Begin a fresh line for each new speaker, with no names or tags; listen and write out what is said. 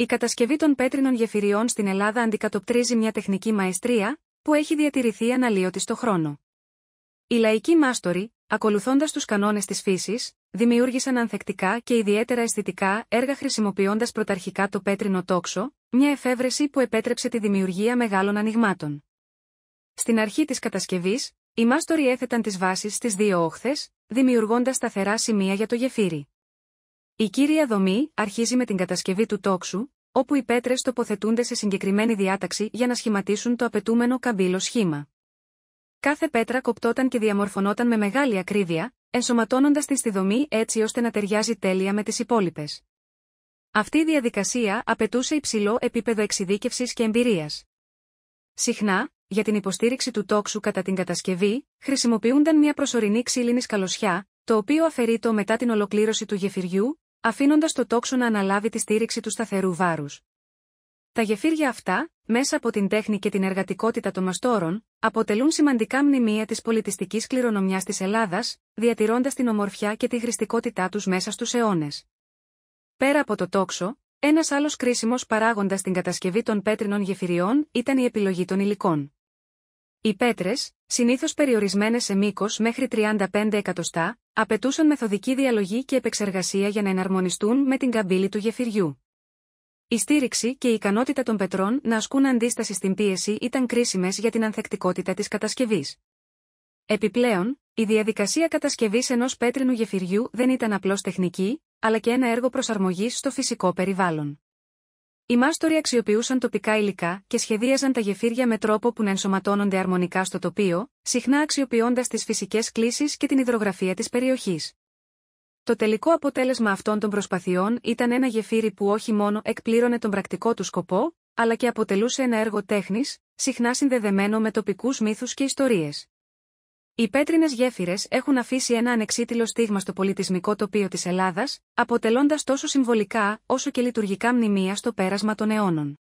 Η κατασκευή των πέτρινων γεφυριών στην Ελλάδα αντικατοπτρίζει μια τεχνική μαεστρία, που έχει διατηρηθεί αναλύωτη στο χρόνο. Οι λαϊκοί μάστοροι, ακολουθώντας τους κανόνες της φύσης, δημιούργησαν ανθεκτικά και ιδιαίτερα αισθητικά έργα χρησιμοποιώντας πρωταρχικά το πέτρινο τόξο, μια εφεύρεση που επέτρεψε τη δημιουργία μεγάλων ανοιγμάτων. Στην αρχή της κατασκευής, οι μάστοροι έθεταν τις βάσεις στις δύο όχθες, δημιουργώντας σταθερά σημεία για το γεφύρι. Η κύρια δομή αρχίζει με την κατασκευή του τόξου, όπου οι πέτρες τοποθετούνται σε συγκεκριμένη διάταξη για να σχηματίσουν το απαιτούμενο καμπύλο σχήμα. Κάθε πέτρα κοπτόταν και διαμορφωνόταν με μεγάλη ακρίβεια, ενσωματώνοντας τη στη δομή έτσι ώστε να ταιριάζει τέλεια με τις υπόλοιπες. Αυτή η διαδικασία απαιτούσε υψηλό επίπεδο εξειδίκευσης και εμπειρίας. Συχνά, για την υποστήριξη του τόξου κατά την κατασκευή, χρησιμοποιούνταν μια προσωρινή ξύλινη σκαλωσιά, το οποίο αφαιρείτο μετά την ολοκλήρωση του γεφυριού αφήνοντας το τόξο να αναλάβει τη στήριξη του σταθερού βάρους. Τα γεφύρια αυτά, μέσα από την τέχνη και την εργατικότητα των μαστόρων, αποτελούν σημαντικά μνημεία της πολιτιστικής κληρονομιάς της Ελλάδας, διατηρώντας την ομορφιά και τη χρηστικότητά τους μέσα στους αιώνες. Πέρα από το τόξο, ένας άλλος κρίσιμος παράγοντας στην κατασκευή των πέτρινων γεφυριών ήταν η επιλογή των υλικών. Οι πέτρες, συνήθως περιορισμένες σε μήκος μέχρι 35 εκατοστά, απαιτούσαν μεθοδική διαλογή και επεξεργασία για να εναρμονιστούν με την καμπύλη του γεφυριού. Η στήριξη και η ικανότητα των πετρών να ασκούν αντίσταση στην πίεση ήταν κρίσιμες για την ανθεκτικότητα της κατασκευής. Επιπλέον, η διαδικασία κατασκευής ενός πέτρινου γεφυριού δεν ήταν απλώς τεχνική, αλλά και ένα έργο προσαρμογής στο φυσικό περιβάλλον. Οι μάστοροι αξιοποιούσαν τοπικά υλικά και σχεδίαζαν τα γεφύρια με τρόπο που να ενσωματώνονται αρμονικά στο τοπίο, συχνά αξιοποιώντας τις φυσικές κλίσεις και την υδρογραφία της περιοχής. Το τελικό αποτέλεσμα αυτών των προσπαθειών ήταν ένα γεφύρι που όχι μόνο εκπλήρωνε τον πρακτικό του σκοπό, αλλά και αποτελούσε ένα έργο τέχνης, συχνά συνδεδεμένο με τοπικούς μύθους και ιστορίες. Οι πέτρινες γέφυρες έχουν αφήσει ένα ανεξίτηλο στίγμα στο πολιτισμικό τοπίο της Ελλάδας, αποτελώντας τόσο συμβολικά όσο και λειτουργικά μνημεία στο πέρασμα των αιώνων.